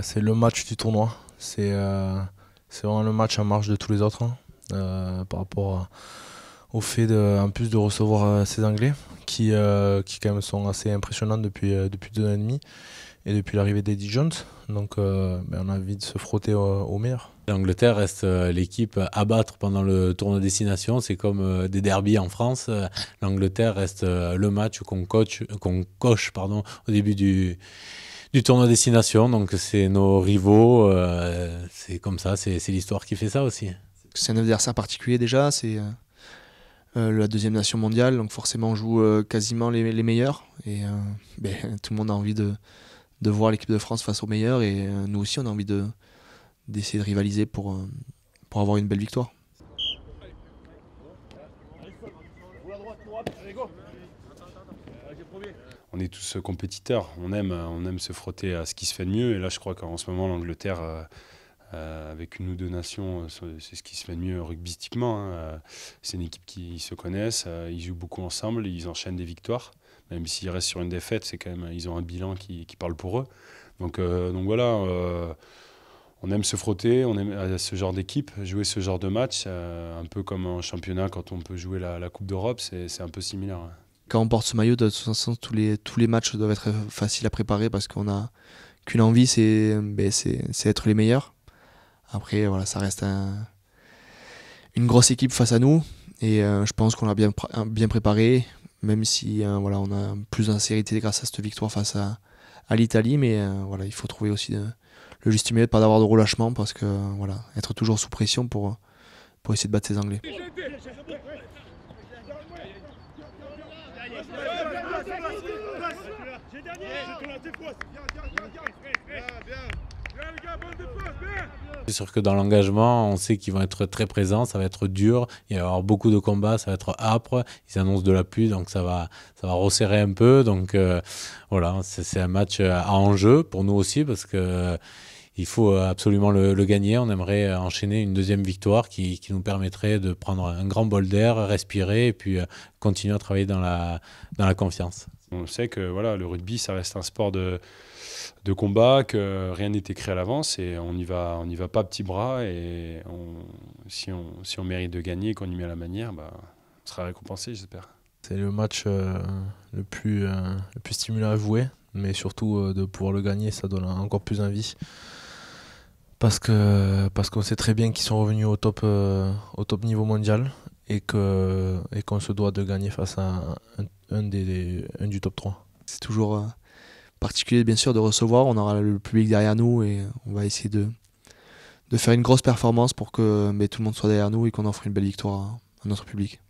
c'est le match du tournoi. C'est euh, vraiment le match en marge de tous les autres hein, euh, par rapport à, au fait de, en plus de recevoir euh, ces Anglais qui, euh, qui quand même sont assez impressionnants depuis, euh, depuis deux ans et demi et depuis l'arrivée d'Eddie Jones. Donc ben, on a envie de se frotter au, au meilleur. L'Angleterre reste l'équipe à battre pendant le tournoi destination. C'est comme des derbies en France. L'Angleterre reste le match qu'on coche, coche pardon, au début du, du tournoi destination. Donc c'est nos rivaux. c'est comme ça. C'est l'histoire qui fait ça aussi. C'est un adversaire particulier déjà. C'est euh, la deuxième nation mondiale, donc forcément on joue euh, quasiment les, meilleurs. Et euh, ben, tout le monde a envie de, de voir l'équipe de France face aux meilleurs et nous aussi on a envie d'essayer de, de rivaliser pour, pour avoir une belle victoire. On est tous compétiteurs, on aime, on aime se frotter à ce qui se fait de mieux et là je crois qu'en ce moment l'Angleterre euh, avec une ou deux nations, euh, c'est ce qui se fait de mieux rugbystiquement. Hein. Euh, c'est une équipe qui se connaissent, ils jouent beaucoup ensemble, ils enchaînent des victoires. Même s'ils restent sur une défaite, c'est quand même, ils ont un bilan qui, qui parle pour eux. Donc, donc voilà, on aime se frotter, on aime ce genre d'équipe, jouer ce genre de match, un peu comme en championnat quand on peut jouer la, Coupe d'Europe, c'est un peu similaire. Quand on porte ce maillot, de toute façon, tous les, tous les matchs doivent être faciles à préparer parce qu'on a qu'une envie, c'est ben, être les meilleurs après, voilà, ça reste une grosse équipe face à nous. Et je pense qu'on l'a bien, bien préparé, même si voilà, on a plus d'insérité grâce à cette victoire face à, l'Italie. Mais voilà, il faut trouver aussi le juste milieu pas d'avoir de relâchement parce que voilà, être toujours sous pression pour, pour essayer de battre ces Anglais. C'est sûr que dans l'engagement, on sait qu'ils vont être très présents, ça va être dur, il va y avoir beaucoup de combats, ça va être âpre, ils annoncent de la pluie, donc ça va, ça va resserrer un peu. Donc euh, voilà, c'est un match à enjeu pour nous aussi parce que il faut absolument le, gagner. On aimerait enchaîner une deuxième victoire qui, qui nous permettrait de prendre un grand bol d'air, respirer et puis euh, continuer à travailler dans la, dans la confiance. On sait que voilà, le rugby, ça reste un sport de, de combat, que rien n'est écrit à l'avance et on n'y va, on va pas petit bras. Et si, on, si on mérite de gagner et qu'on y met à la manière, bah, on sera récompensé, j'espère. C'est le match euh, le, plus, euh, le plus stimulant à jouer, mais surtout euh, de pouvoir le gagner, ça donne encore plus envie. Parce qu'on parce qu'on sait très bien qu'ils sont revenus au top, au top niveau mondial et qu'on et qu'on se doit de gagner face à un un, des, un du top 3. C'est toujours euh, particulier, bien sûr, de recevoir. On aura le public derrière nous et on va essayer de, de faire une grosse performance pour que mais ben, tout le monde soit derrière nous et qu'on offre une belle victoire à notre public.